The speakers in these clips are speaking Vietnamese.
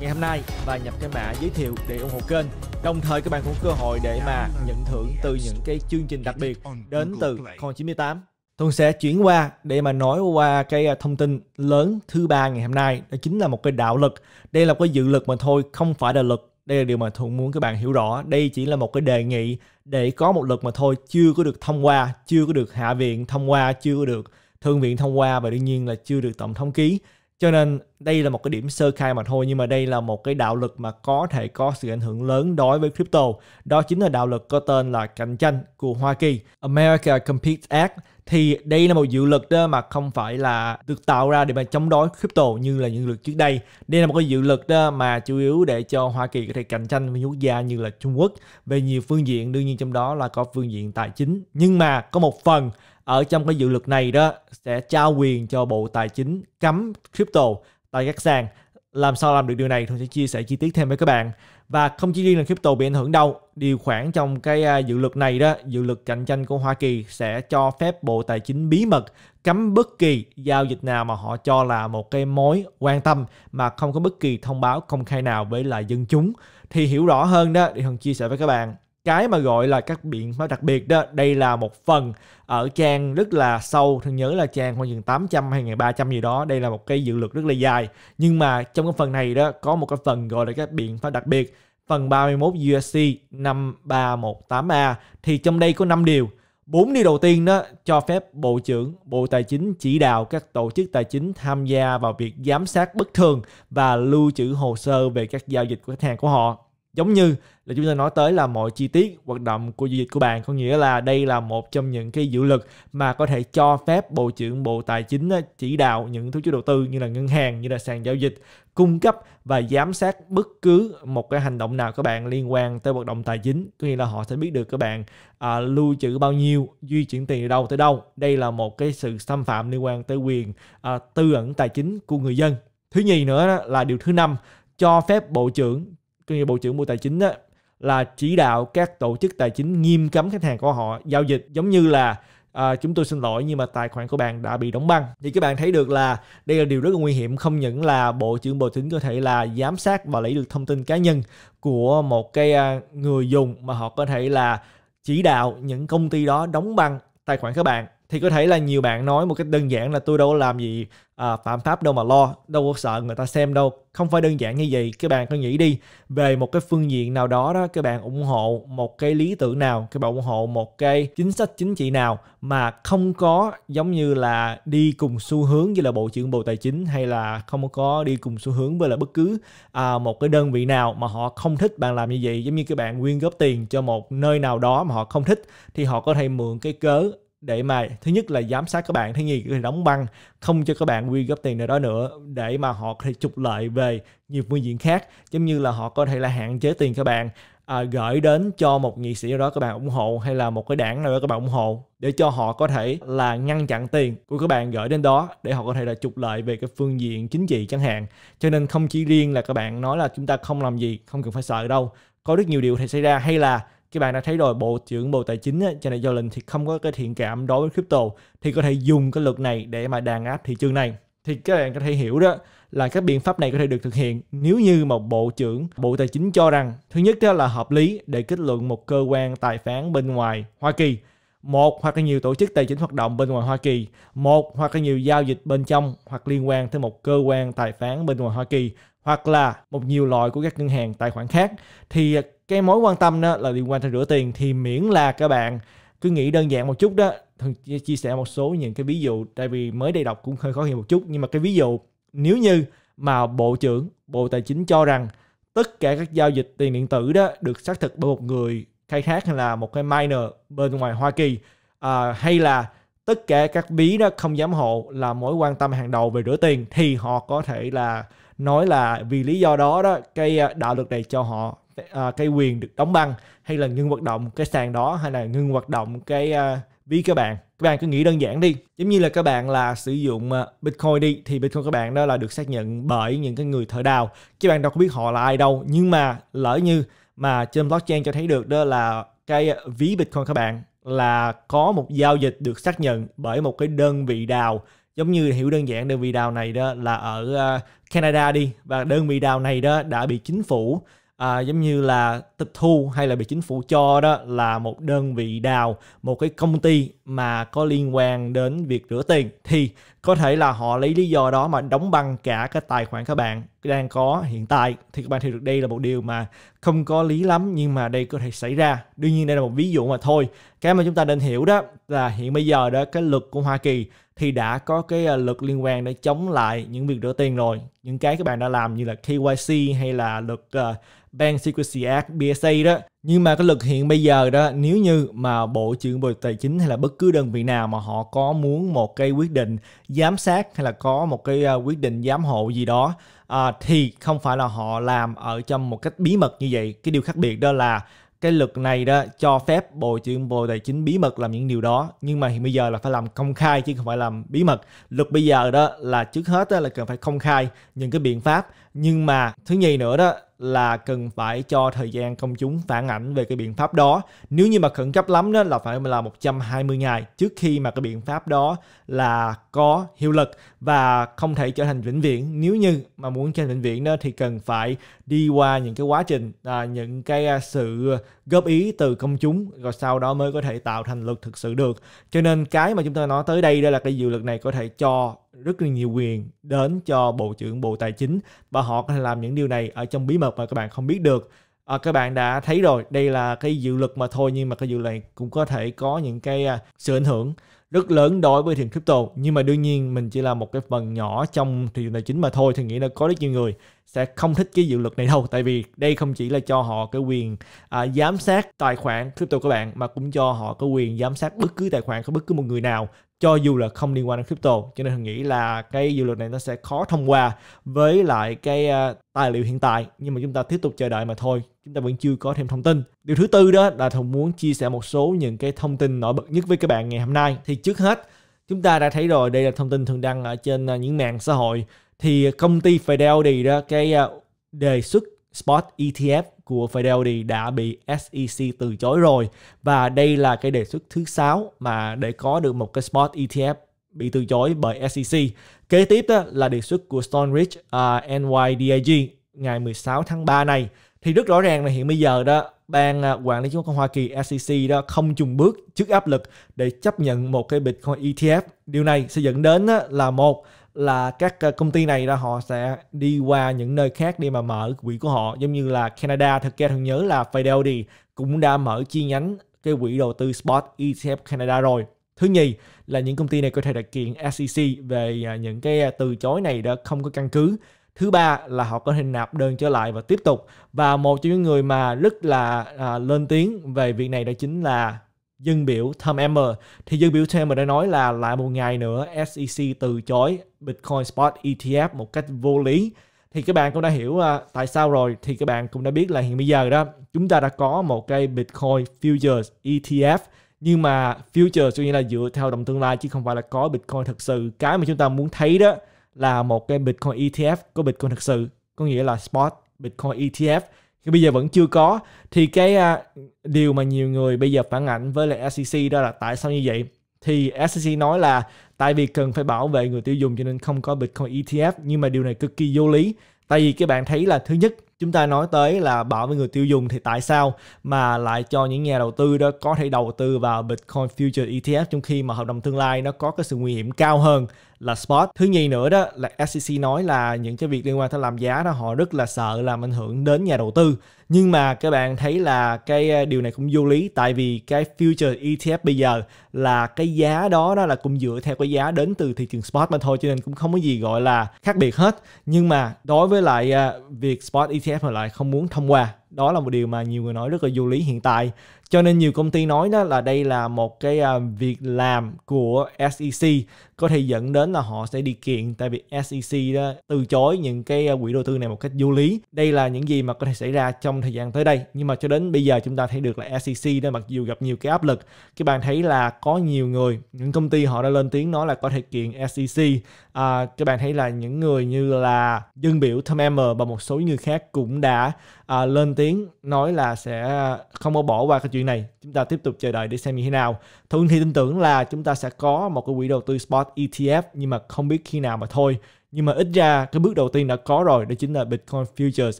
ngày hôm nay và nhập cái mã giới thiệu để ủng hộ kênh. Đồng thời các bạn cũng cơ hội để mà nhận thưởng từ những cái chương trình đặc biệt đến từ Con 98. Thuận sẽ chuyển qua để mà nói qua cái à, thông tin lớn thứ ba ngày hôm nay đó chính là một cái đạo lực. Đây là một cái dự lực mà thôi không phải là lực đây là điều mà thuận muốn các bạn hiểu rõ đây chỉ là một cái đề nghị để có một luật mà thôi chưa có được thông qua chưa có được hạ viện thông qua chưa có được thượng viện thông qua và đương nhiên là chưa được tổng thống ký cho nên đây là một cái điểm sơ khai mà thôi nhưng mà đây là một cái đạo lực mà có thể có sự ảnh hưởng lớn đối với crypto đó chính là đạo lực có tên là cạnh tranh của Hoa Kỳ America Compete Act thì đây là một dự luật đó mà không phải là được tạo ra để mà chống đối crypto như là những luật trước đây đây là một cái dự luật đó mà chủ yếu để cho Hoa Kỳ có thể cạnh tranh với quốc gia như là Trung Quốc về nhiều phương diện đương nhiên trong đó là có phương diện tài chính nhưng mà có một phần ở trong cái dự luật này đó sẽ trao quyền cho Bộ Tài chính cấm crypto tại các sàn. Làm sao làm được điều này tôi sẽ chia sẻ chi tiết thêm với các bạn. Và không chỉ riêng là crypto bị ảnh hưởng đâu, điều khoản trong cái à, dự luật này đó, dự luật cạnh tranh của Hoa Kỳ sẽ cho phép Bộ Tài chính bí mật cấm bất kỳ giao dịch nào mà họ cho là một cái mối quan tâm mà không có bất kỳ thông báo công khai nào với lại dân chúng. Thì hiểu rõ hơn đó thì Hằng chia sẻ với các bạn cái mà gọi là các biện pháp đặc biệt đó đây là một phần ở trang rất là sâu thương nhớ là trang khoảng chừng 800 hay 300 gì đó đây là một cái dự luật rất là dài nhưng mà trong cái phần này đó có một cái phần gọi là các biện pháp đặc biệt phần 31 USC 5318A thì trong đây có 5 điều bốn điều đầu tiên đó cho phép Bộ trưởng Bộ Tài chính chỉ đạo các tổ chức tài chính tham gia vào việc giám sát bất thường và lưu trữ hồ sơ về các giao dịch của khách hàng của họ giống như là chúng ta nói tới là mọi chi tiết hoạt động của giao dịch của bạn có nghĩa là đây là một trong những cái dự lực mà có thể cho phép bộ trưởng bộ tài chính chỉ đạo những tổ chức đầu tư như là ngân hàng như là sàn giao dịch cung cấp và giám sát bất cứ một cái hành động nào các bạn liên quan tới hoạt động tài chính có nghĩa là họ sẽ biết được các bạn à, lưu trữ bao nhiêu di chuyển tiền từ đâu tới đâu đây là một cái sự xâm phạm liên quan tới quyền à, tư ẩn tài chính của người dân thứ nhì nữa là điều thứ năm cho phép bộ trưởng cũng như Bộ trưởng Bộ Tài chính đó, là chỉ đạo các tổ chức tài chính nghiêm cấm khách hàng của họ giao dịch giống như là à, chúng tôi xin lỗi nhưng mà tài khoản của bạn đã bị đóng băng thì các bạn thấy được là đây là điều rất là nguy hiểm không những là bộ trưởng bộ tính có thể là giám sát và lấy được thông tin cá nhân của một cái à, người dùng mà họ có thể là chỉ đạo những công ty đó đóng băng tài khoản các bạn thì có thể là nhiều bạn nói một cách đơn giản là tôi đâu có làm gì à, phạm pháp đâu mà lo đâu có sợ người ta xem đâu không phải đơn giản như vậy các bạn cứ nghĩ đi về một cái phương diện nào đó đó các bạn ủng hộ một cái lý tưởng nào các bạn ủng hộ một cái chính sách chính trị nào mà không có giống như là đi cùng xu hướng với là bộ trưởng bộ tài chính hay là không có đi cùng xu hướng với là bất cứ à, một cái đơn vị nào mà họ không thích bạn làm như vậy giống như các bạn quyên góp tiền cho một nơi nào đó mà họ không thích thì họ có thể mượn cái cớ để mà thứ nhất là giám sát các bạn thứ nhì là đóng băng không cho các bạn quy góp tiền nào đó nữa để mà họ có thể trục lợi về nhiều phương diện khác giống như là họ có thể là hạn chế tiền các bạn à, gửi đến cho một nghị sĩ nào đó các bạn ủng hộ hay là một cái đảng nào đó các bạn ủng hộ để cho họ có thể là ngăn chặn tiền của các bạn gửi đến đó để họ có thể là trục lợi về cái phương diện chính trị chẳng hạn cho nên không chỉ riêng là các bạn nói là chúng ta không làm gì không cần phải sợ đâu có rất nhiều điều thể xảy ra hay là các bạn đã thấy rồi bộ trưởng bộ tài chính cho nên Yellen thì không có cái thiện cảm đối với crypto thì có thể dùng cái luật này để mà đàn áp thị trường này thì các bạn có thể hiểu đó là các biện pháp này có thể được thực hiện nếu như mà bộ trưởng bộ tài chính cho rằng thứ nhất đó là hợp lý để kết luận một cơ quan tài phán bên ngoài hoa kỳ một hoặc là nhiều tổ chức tài chính hoạt động bên ngoài Hoa Kỳ, một hoặc là nhiều giao dịch bên trong hoặc liên quan tới một cơ quan tài phán bên ngoài Hoa Kỳ hoặc là một nhiều loại của các ngân hàng tài khoản khác thì cái mối quan tâm đó là liên quan tới rửa tiền thì miễn là các bạn cứ nghĩ đơn giản một chút đó thường chia sẻ một số những cái ví dụ tại vì mới đây đọc cũng hơi khó hiểu một chút nhưng mà cái ví dụ nếu như mà bộ trưởng bộ tài chính cho rằng tất cả các giao dịch tiền điện tử đó được xác thực bởi một người khai thác hay là một cái miner bên ngoài Hoa Kỳ à, hay là tất cả các bí đó không giám hộ là mối quan tâm hàng đầu về rửa tiền thì họ có thể là nói là vì lý do đó đó cái ờ, đạo luật này cho họ à, cái quyền được đóng băng hay là ngưng hoạt động cái sàn đó hay là ngưng hoạt động cái à, ví các bạn các bạn cứ nghĩ đơn giản đi giống như là các bạn là sử dụng bitcoin đi thì bitcoin các bạn đó là được xác nhận bởi những cái người thợ đào chứ bạn đâu có biết họ là ai đâu nhưng mà lỡ như mà trên blockchain cho thấy được đó là cái ví bitcoin các bạn là có một giao dịch được xác nhận bởi một cái đơn vị đào giống như hiểu đơn giản đơn vị đào này đó là ở à, Canada đi và đơn vị đào này đó đã bị chính phủ à, giống như là tịch thu hay là bị chính phủ cho đó là một đơn vị đào một cái công ty mà có liên quan đến việc rửa tiền thì có thể là họ lấy lý do đó mà đóng băng cả cái tài khoản các bạn đang có hiện tại thì các bạn thấy được đây là một điều mà không có lý lắm nhưng mà đây có thể xảy ra đương nhiên đây là một ví dụ mà thôi cái mà chúng ta nên hiểu đó là hiện bây giờ đó cái luật của Hoa Kỳ thì đã có cái à, luật liên quan để chống lại những việc rửa tiền rồi những cái các bạn đã làm như là KYC hay là luật à, Bank Secrecy Act BSA đó nhưng mà cái lực hiện bây giờ đó nếu như mà bộ trưởng bộ tài chính hay là bất cứ đơn vị nào mà họ có muốn một cái quyết định giám sát hay là có một cái à, quyết định giám hộ gì đó à, thì không phải là họ làm ở trong một cách bí mật như vậy cái điều khác biệt đó là cái luật này đó cho phép bộ trưởng bộ tài chính bí mật làm những điều đó nhưng mà hiện bây giờ là phải làm công khai chứ không phải làm bí mật luật bây giờ đó là trước hết đó là cần phải công khai những cái biện pháp nhưng mà thứ nhì nữa đó là cần phải cho thời gian công chúng phản ảnh về cái biện pháp đó. Nếu như mà khẩn cấp lắm đó là phải là 120 ngày trước khi mà cái biện pháp đó là có hiệu lực và không thể trở thành vĩnh viễn. Nếu như mà muốn trở thành vĩnh viễn đó thì cần phải đi qua những cái quá trình à, những cái à, sự góp ý từ công chúng rồi sau đó mới có thể tạo thành luật thực sự được. Cho nên cái mà chúng ta nói tới đây đó là cái dự luật này có thể cho rất là nhiều quyền đến cho Bộ trưởng Bộ Tài chính và họ có thể làm những điều này ở trong bí mật mà các bạn không biết được. À, các bạn đã thấy rồi, đây là cái dự luật mà thôi nhưng mà cái dự luật này cũng có thể có những cái à, sự ảnh hưởng rất lớn đối với thị trường crypto nhưng mà đương nhiên mình chỉ là một cái phần nhỏ trong thị trường tài chính mà thôi thì nghĩ là có rất nhiều người sẽ không thích cái dự luật này đâu tại vì đây không chỉ là cho họ cái quyền à, giám sát tài khoản crypto của bạn mà cũng cho họ cái quyền giám sát bất cứ tài khoản của bất cứ một người nào cho dù là không liên quan đến crypto cho nên mình nghĩ là cái dự luật này nó sẽ khó thông qua với lại cái à, tài liệu hiện tại nhưng mà chúng ta tiếp tục chờ đợi mà thôi chúng ta vẫn chưa có thêm thông tin điều thứ tư đó là thùng muốn chia sẻ một số những cái thông tin nổi bật nhất với các bạn ngày hôm nay thì trước hết chúng ta đã thấy rồi đây là thông tin thường đăng ở trên à, những mạng xã hội thì công ty Fidelity đó cái à, đề xuất spot ETF của Fidelity đã bị SEC từ chối rồi và đây là cái đề xuất thứ sáu mà để có được một cái spot ETF bị từ chối bởi SEC. Kế tiếp đó là đề xuất của Stonebridge Ridge à, uh, NYDAG ngày 16 tháng 3 này thì rất rõ ràng là hiện bây giờ đó ban à, quản lý chứng khoán Hoa Kỳ SEC đó không chùng bước trước áp lực để chấp nhận một cái Bitcoin ETF. Điều này sẽ dẫn đến là một là các ờ, công ty này là họ sẽ đi qua những nơi khác để mà mở quỹ của họ giống như là Canada thực ra thường nhớ là Fidelity cũng đã mở chi nhánh cái quỹ đầu tư spot ETF Canada rồi thứ nhì là những công ty này có thể đặt kiện SEC về à, những cái à, từ chối này đã không có căn cứ thứ ba là họ có thể nạp đơn trở lại và tiếp tục và một trong những người mà rất là à, lên tiếng về việc này đó chính là dân biểu Tom Emmer thì dân biểu Tom Emmer đã nói là lại một ngày nữa SEC từ chối Bitcoin Spot ETF một cách vô lý thì các bạn cũng đã hiểu à, tại sao rồi thì các bạn cũng đã biết là hiện bây giờ đó chúng ta đã có một cái Bitcoin Futures ETF nhưng mà futures tuy nhiên là dựa theo đồng tương lai chứ không phải là có Bitcoin thật sự cái mà chúng ta muốn thấy đó là một cái Bitcoin ETF có Bitcoin thật sự có nghĩa là spot Bitcoin ETF bây giờ vẫn chưa có thì cái à, điều mà nhiều người bây giờ phản ảnh với lại SEC đó là tại sao như vậy thì SEC nói là tại vì cần phải bảo vệ người tiêu dùng cho nên không có Bitcoin ETF nhưng mà điều này cực kỳ vô lý tại vì các bạn thấy là thứ nhất chúng ta nói tới là bảo vệ người tiêu dùng thì tại sao mà lại cho những nhà đầu tư đó có thể đầu tư vào Bitcoin Future ETF trong khi mà hợp đồng tương lai nó có cái sự nguy hiểm cao hơn là spot thứ nhì nữa đó là SEC nói là những cái việc liên quan tới làm giá đó họ rất là sợ làm ảnh hưởng đến nhà đầu tư nhưng mà các bạn thấy là cái ờ, điều này cũng vô lý tại vì cái future ETF bây giờ là cái giá đó đó là cũng dựa theo cái giá đến từ thị trường spot mà thôi cho nên cũng không có gì gọi là khác biệt hết nhưng mà đối với lại ờ, việc spot ETF họ lại không muốn thông qua đó là một điều mà nhiều người nói rất là vô lý hiện tại cho nên nhiều công ty nói đó là đây là một cái à, việc làm của SEC có thể dẫn đến là họ sẽ đi kiện tại vì SEC đó từ chối những cái à, quỹ đầu tư này một cách vô lý. Đây là những gì mà có thể xảy ra trong thời gian tới đây. Nhưng mà cho đến bây giờ chúng ta thấy được là SEC đó mặc dù gặp nhiều cái áp lực, các bạn thấy là có nhiều người, những công ty họ đã lên tiếng nói là có thể kiện SEC. À, các bạn thấy là những người như là dân biểu Tom Emmer và một số người khác cũng đã à, lên tiếng nói là sẽ không có bỏ qua cái chuyện chuyện này chúng ta tiếp tục chờ đợi để xem như thế nào thuận thì tin tưởng là chúng ta sẽ có một cái quỹ đầu tư spot ETF nhưng mà không biết khi nào mà thôi nhưng mà ít ra cái bước đầu tiên đã có rồi đó chính là Bitcoin Futures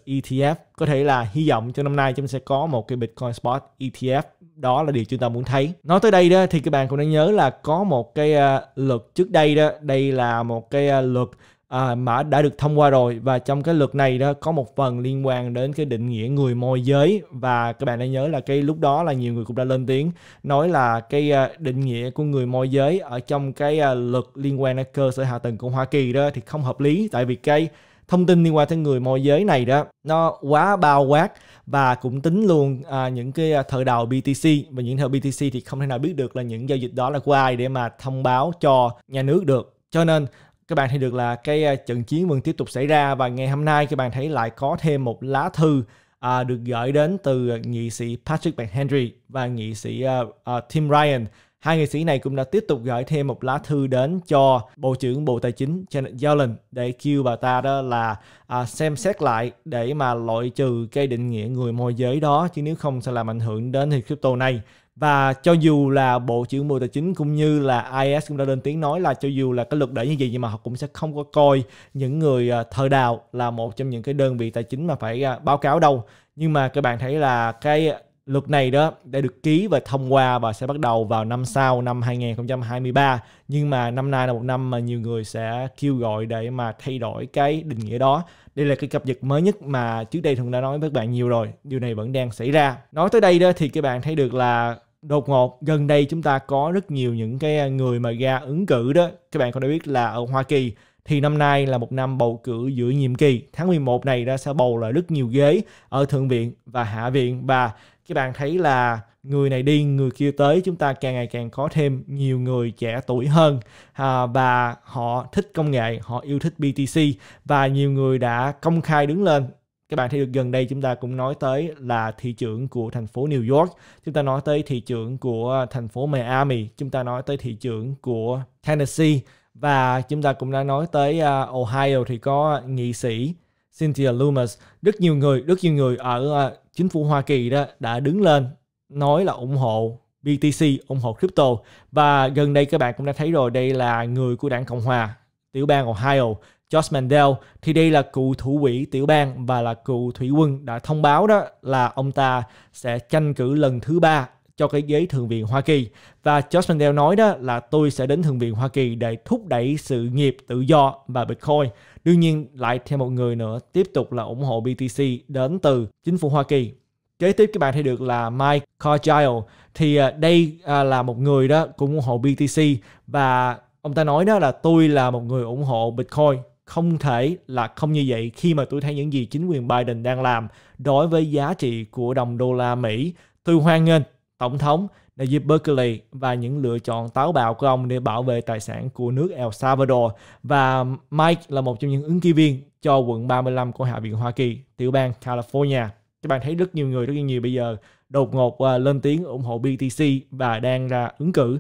ETF có thể là hy vọng cho năm nay chúng sẽ có một cái Bitcoin Spot ETF đó là điều chúng ta muốn thấy nói tới đây đó thì các bạn cũng đã nhớ là có một cái uh, luật trước đây đó đây là một cái uh, luật à, mà đã được thông qua rồi và trong cái luật này đó có một phần liên quan đến cái định nghĩa người môi giới và các bạn đã nhớ là cái lúc đó là nhiều người cũng đã lên tiếng nói là cái à, định nghĩa của người môi giới ở trong cái à, luật liên quan đến cơ sở hạ tầng của Hoa Kỳ đó thì không hợp lý tại vì cái thông tin liên quan tới người môi giới này đó nó quá bao quát và cũng tính luôn à, những cái à, thợ đầu BTC và những thợ BTC thì không thể nào biết được là những giao dịch đó là của ai để mà thông báo cho nhà nước được cho nên các bạn thấy được là cái à, trận chiến vẫn tiếp tục xảy ra và ngày hôm nay các bạn thấy lại có thêm một lá thư à, được gửi đến từ nghị sĩ Patrick McHenry và nghị sĩ uh, uh, Tim Ryan. Hai nghị sĩ này cũng đã tiếp tục gửi thêm một lá thư đến cho Bộ trưởng Bộ Tài chính Janet Yellen để kêu bà ta đó là à, xem xét lại để mà loại trừ cái định nghĩa người môi giới đó chứ nếu không sẽ làm ảnh hưởng đến thị crypto này và cho dù là bộ trưởng bộ tài chính cũng như là IS cũng đã lên tiếng nói là cho dù là cái luật đẩy như vậy nhưng mà họ cũng sẽ không có coi những người ờ, thờ đạo là một trong những cái đơn vị tài chính mà phải ờ, báo cáo đâu nhưng mà các bạn thấy là cái luật này đó đã được ký và thông qua và sẽ bắt đầu vào năm sau năm 2023 nhưng mà năm nay là một năm mà nhiều người sẽ kêu gọi để mà thay đổi cái định nghĩa đó đây là cái cập nhật mới nhất mà trước đây thường đã nói với các bạn nhiều rồi điều này vẫn đang xảy ra nói tới đây đó thì các bạn thấy được là đột ngột gần đây chúng ta có rất nhiều những cái người mà ra ứng cử đó các bạn có đã biết là ở Hoa Kỳ thì năm nay là một năm bầu cử giữa nhiệm kỳ tháng 11 này ra sẽ bầu lại rất nhiều ghế ở thượng viện và hạ viện và các bạn thấy là người này đi người kia tới chúng ta càng ngày càng có thêm nhiều người trẻ tuổi hơn à, và họ thích công nghệ họ yêu thích BTC và nhiều người đã công khai đứng lên các bạn thấy được gần đây chúng ta cũng nói tới là thị trưởng của thành phố New York, chúng ta nói tới thị trưởng của thành phố Miami, chúng ta nói tới thị trưởng của Tennessee và chúng ta cũng đã nói tới uh, Ohio thì có nghị sĩ Cynthia Loomis. Rất nhiều người, rất nhiều người ở uh, chính phủ Hoa Kỳ đó đã đứng lên nói là ủng hộ BTC, ủng hộ crypto và gần đây các bạn cũng đã thấy rồi đây là người của đảng Cộng hòa tiểu bang Ohio Josh Mandel thì đây là cựu thủ quỹ tiểu bang và là cựu thủy quân đã thông báo đó là ông ta sẽ tranh cử lần thứ ba cho cái ghế Thượng viện Hoa Kỳ. Và Josh Mandel nói đó là tôi sẽ đến Thượng viện Hoa Kỳ để thúc đẩy sự nghiệp tự do và Bitcoin. Đương nhiên lại thêm một người nữa tiếp tục là ủng hộ BTC đến từ chính phủ Hoa Kỳ. Kế tiếp các bạn thấy được là Mike Cargile thì à, đây à, là một người đó cũng ủng hộ BTC và ông ta nói đó là tôi là một người ủng hộ Bitcoin không thể là không như vậy khi mà tôi thấy những gì chính quyền Biden đang làm đối với giá trị của đồng đô la Mỹ. Tôi hoan nghênh Tổng thống Najib Berkeley và những lựa chọn táo bạo của ông để bảo vệ tài sản của nước El Salvador. Và Mike là một trong những ứng cử viên cho quận 35 của Hạ viện Hoa Kỳ, tiểu bang California. Các bạn thấy rất nhiều người, rất nhiều bây giờ đột ngột à, lên tiếng ủng hộ BTC và đang ra ứng cử.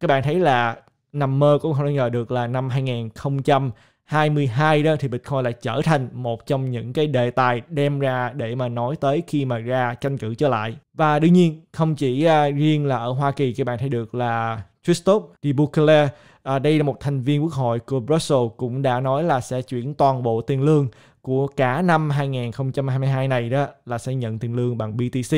Các bạn thấy là nằm mơ cũng không ngờ được là năm 2000 22 đó thì Bitcoin lại trở thành một trong những cái đề tài đem ra để mà nói tới khi mà ra tranh cử trở lại. Và đương nhiên không chỉ uh, riêng là ở Hoa Kỳ các bạn thấy được là Tristop, de Bukele, uh, đây là một thành viên quốc hội của Brussels cũng đã nói là sẽ chuyển toàn bộ tiền lương của cả năm 2022 này đó là sẽ nhận tiền lương bằng BTC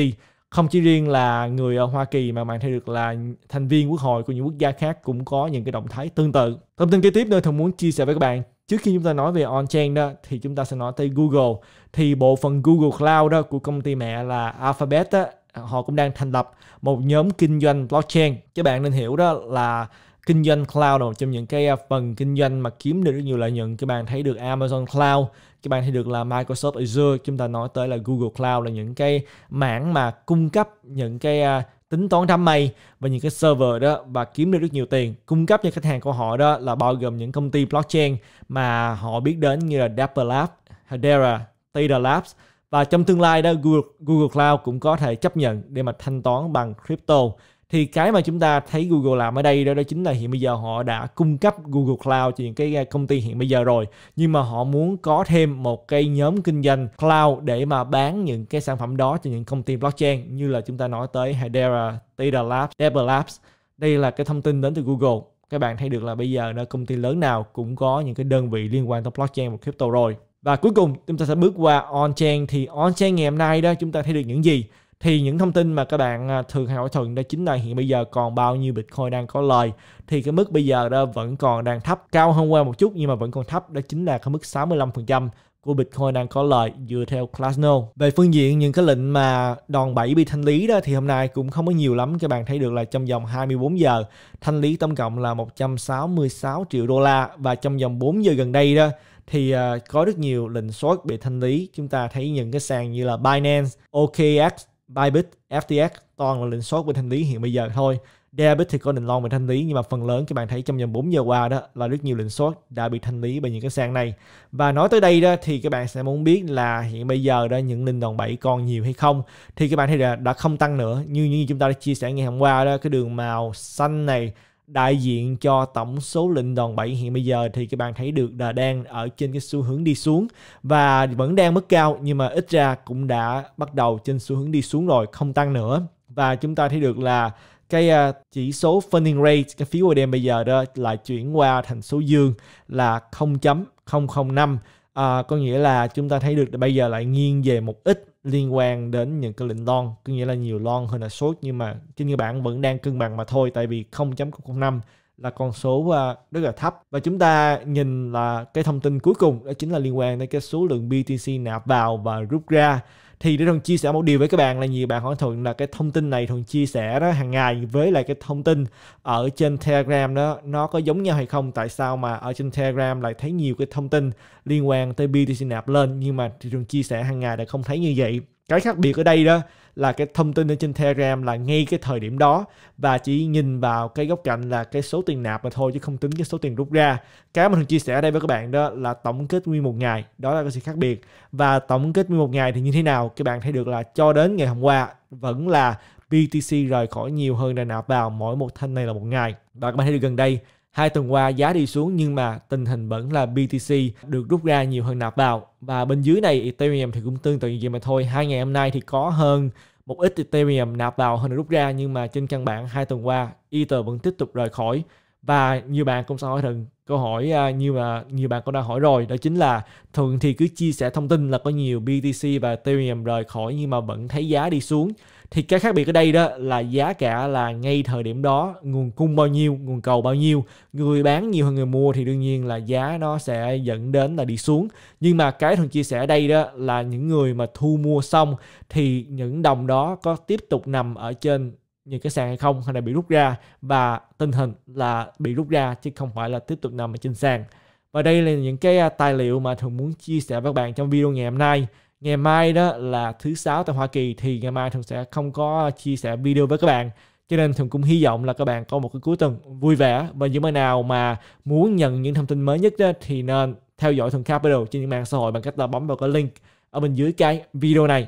không chỉ riêng là người ở Hoa Kỳ mà bạn thấy được là thành viên quốc hội của những quốc gia khác cũng có những cái động thái tương tự. Thông tin kế tiếp nữa tôi muốn chia sẻ với các bạn trước khi chúng ta nói về on-chain đó thì chúng ta sẽ nói tới Google thì bộ phận Google Cloud đó của công ty mẹ là Alphabet đó, họ cũng đang thành lập một nhóm kinh doanh blockchain các bạn nên hiểu đó là kinh doanh cloud là một trong những cái à, phần kinh doanh mà kiếm được rất nhiều lợi nhuận các bạn thấy được Amazon Cloud các bạn thấy được là Microsoft Azure chúng ta nói tới là Google Cloud là những cái mảng mà cung cấp những cái à, tính toán đám mây và những cái server đó và kiếm được rất nhiều tiền cung cấp cho khách hàng của họ đó là bao gồm những công ty blockchain mà họ biết đến như là Dapper Labs, Hedera, Theta Labs và trong tương lai đó Google, Google Cloud cũng có thể chấp nhận để mà thanh toán bằng crypto thì cái mà chúng ta thấy Google làm ở đây đó, đó chính là hiện bây giờ họ đã cung cấp Google Cloud cho những cái à, công ty hiện bây giờ rồi nhưng mà họ muốn có thêm một cái nhóm kinh doanh cloud để mà bán những cái sản phẩm đó cho những công ty blockchain như là chúng ta nói tới Hedera, Theta Labs, Dapper Labs đây là cái thông tin đến từ Google các bạn thấy được là bây giờ nó công ty lớn nào cũng có những cái đơn vị liên quan tới blockchain và crypto rồi và cuối cùng chúng ta sẽ bước qua on-chain thì on-chain ngày hôm nay đó chúng ta thấy được những gì thì những thông tin mà các bạn à, thường hỏi thường đó chính là hiện bây giờ còn bao nhiêu Bitcoin đang có lời thì cái mức bây giờ đó vẫn còn đang thấp cao hơn qua một chút nhưng mà vẫn còn thấp đó chính là cái mức 65% của Bitcoin đang có lợi dựa theo Classno. Về phương diện những cái lệnh mà đòn bẩy bị thanh lý đó thì hôm nay cũng không có nhiều lắm các bạn thấy được là trong vòng 24 giờ thanh lý tổng cộng là 166 triệu đô la và trong vòng 4 giờ gần đây đó thì à, có rất nhiều lệnh short bị thanh lý. Chúng ta thấy những cái sàn như là Binance, OKX, Bybit, FTX toàn là lệnh short bên thanh lý hiện bây giờ thôi. Debit thì có định long bị thanh lý nhưng mà phần lớn các bạn thấy trong vòng 4 giờ qua đó là rất nhiều lệnh short đã bị thanh lý bởi những cái sàn này. Và nói tới đây đó thì các bạn sẽ muốn biết là hiện bây giờ đó những linh đòn bẩy còn nhiều hay không. Thì các bạn thấy là đã không tăng nữa như như chúng ta đã chia sẻ ngày hôm qua đó cái đường màu xanh này đại diện cho tổng số lệnh đòn bẩy hiện bây giờ thì các bạn thấy được là đang ở trên cái xu hướng đi xuống và vẫn đang mức cao nhưng mà ít ra cũng đã bắt đầu trên xu hướng đi xuống rồi không tăng nữa và chúng ta thấy được là cái à, chỉ số funding rate cái phiếu đêm bây giờ đó lại chuyển qua thành số dương là 0.005 à, có nghĩa là chúng ta thấy được bây giờ lại nghiêng về một ít liên quan đến những cái lệnh long có nghĩa là nhiều long hơn là sốt nhưng mà trên như bạn vẫn đang cân bằng mà thôi tại vì 0.05 là con số à, rất là thấp và chúng ta nhìn là cái thông tin cuối cùng đó chính là liên quan đến cái số lượng BTC nạp vào và rút ra thì để thuần chia sẻ một điều với các bạn là nhiều bạn hỏi thuận là cái thông tin này thuần chia sẻ đó hàng ngày với lại cái thông tin ở trên telegram đó nó có giống nhau hay không tại sao mà ở trên telegram lại thấy nhiều cái thông tin liên quan tới BTC nạp lên nhưng mà thì thuần chia sẻ hàng ngày lại không thấy như vậy cái khác biệt ở đây đó là cái thông tin ở trên Telegram là ngay cái thời điểm đó và chỉ nhìn vào cái góc cạnh là cái số tiền nạp mà thôi chứ không tính cái số tiền rút ra. Cái mà mình chia sẻ ở đây với các bạn đó là tổng kết nguyên một ngày, đó là cái sự khác biệt. Và tổng kết nguyên một ngày thì như thế nào? Các bạn thấy được là cho đến ngày hôm qua vẫn là BTC rời khỏi nhiều hơn là nạp vào mỗi một thanh này là một ngày. Và các bạn thấy được gần đây Hai tuần qua giá đi xuống nhưng mà tình hình vẫn là BTC được rút ra nhiều hơn nạp vào. Và bên dưới này Ethereum thì cũng tương tự như vậy mà thôi. Hai ngày hôm nay thì có hơn một ít Ethereum nạp vào hơn rút ra nhưng mà trên căn bản hai tuần qua Ether vẫn tiếp tục rời khỏi và nhiều bạn cũng sẽ hỏi thường câu hỏi à, như mà nhiều bạn cũng đã hỏi rồi đó chính là thường thì cứ chia sẻ thông tin là có nhiều BTC và Ethereum rời khỏi nhưng mà vẫn thấy giá đi xuống thì cái khác biệt ở đây đó là giá cả là ngay thời điểm đó nguồn cung bao nhiêu nguồn cầu bao nhiêu người bán nhiều hơn người mua thì đương nhiên là giá nó sẽ dẫn đến là đi xuống nhưng mà cái thường chia sẻ ở đây đó là những người mà thu mua xong thì những đồng đó có tiếp tục nằm ở trên những cái sàn hay không hay là bị rút ra và tình hình là bị rút ra chứ không phải là tiếp tục nằm ở trên sàn và đây là những cái à, tài liệu mà thường muốn chia sẻ với các bạn trong video ngày hôm nay ngày mai đó là thứ sáu tại Hoa Kỳ thì ngày mai thường sẽ không có chia sẻ video với các bạn cho nên thường cũng hy vọng là các bạn có một cái cuối tuần vui vẻ và những bạn nào mà muốn nhận những thông tin mới nhất đó, thì nên theo dõi thường capital trên những mạng xã hội bằng cách là bấm vào cái link ở bên dưới cái video này